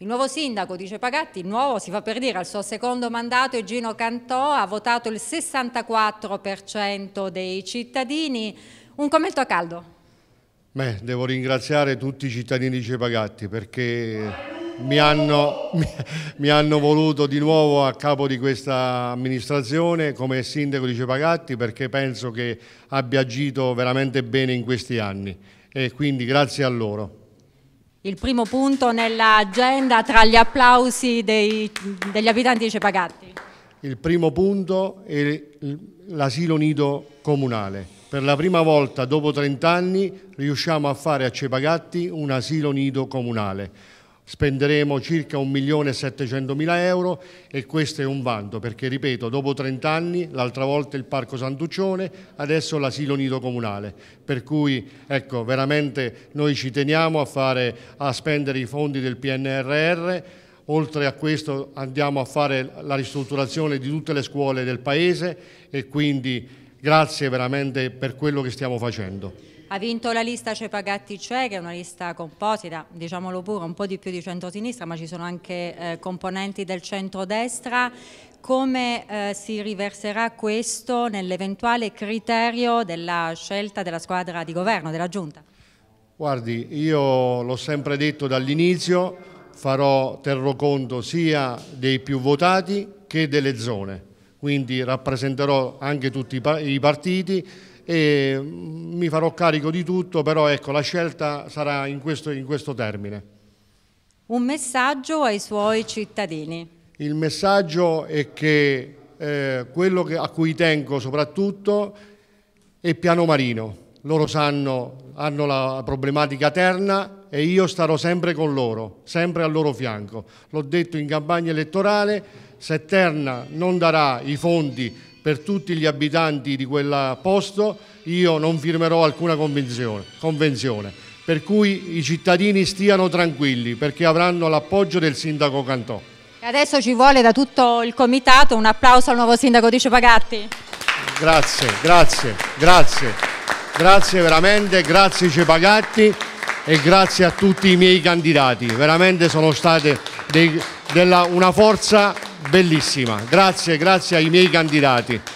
Il nuovo sindaco, dice Pagatti, nuovo si fa per dire al suo secondo mandato e Gino Cantò ha votato il 64% dei cittadini. Un commento a caldo. Beh, devo ringraziare tutti i cittadini di Cepagatti perché mi hanno, mi, mi hanno voluto di nuovo a capo di questa amministrazione come sindaco di Cepagatti perché penso che abbia agito veramente bene in questi anni e quindi grazie a loro il primo punto nell'agenda tra gli applausi dei, degli abitanti di Cepagatti. Il primo punto è l'asilo nido comunale. Per la prima volta dopo 30 anni riusciamo a fare a Cepagatti un asilo nido comunale spenderemo circa 1.700.000 euro e questo è un vanto perché, ripeto, dopo 30 anni, l'altra volta il Parco Santuccione, adesso l'asilo nido comunale. Per cui, ecco, veramente noi ci teniamo a, fare, a spendere i fondi del PNRR, oltre a questo andiamo a fare la ristrutturazione di tutte le scuole del Paese e quindi grazie veramente per quello che stiamo facendo. Ha vinto la lista Cepagatti cioè C'è, cioè, che è una lista composita, diciamolo pure, un po' di più di centrosinistra, ma ci sono anche eh, componenti del centrodestra. Come eh, si riverserà questo nell'eventuale criterio della scelta della squadra di governo, della Giunta? Guardi, io l'ho sempre detto dall'inizio, farò terro conto sia dei più votati che delle zone quindi rappresenterò anche tutti i partiti e mm, mi farò carico di tutto, però ecco, la scelta sarà in questo, in questo termine. Un messaggio ai suoi cittadini. Il messaggio è che eh, quello che, a cui tengo soprattutto è Piano Marino. Loro sanno, hanno la problematica terna, e io starò sempre con loro, sempre al loro fianco. L'ho detto in campagna elettorale, se Terna non darà i fondi per tutti gli abitanti di quel posto, io non firmerò alcuna convenzione. convenzione. Per cui i cittadini stiano tranquilli perché avranno l'appoggio del sindaco Cantò. E adesso ci vuole da tutto il comitato un applauso al nuovo sindaco di Cepagatti. Grazie, grazie, grazie, grazie veramente, grazie Cepagatti e grazie a tutti i miei candidati, veramente sono state dei, della, una forza bellissima, grazie, grazie ai miei candidati.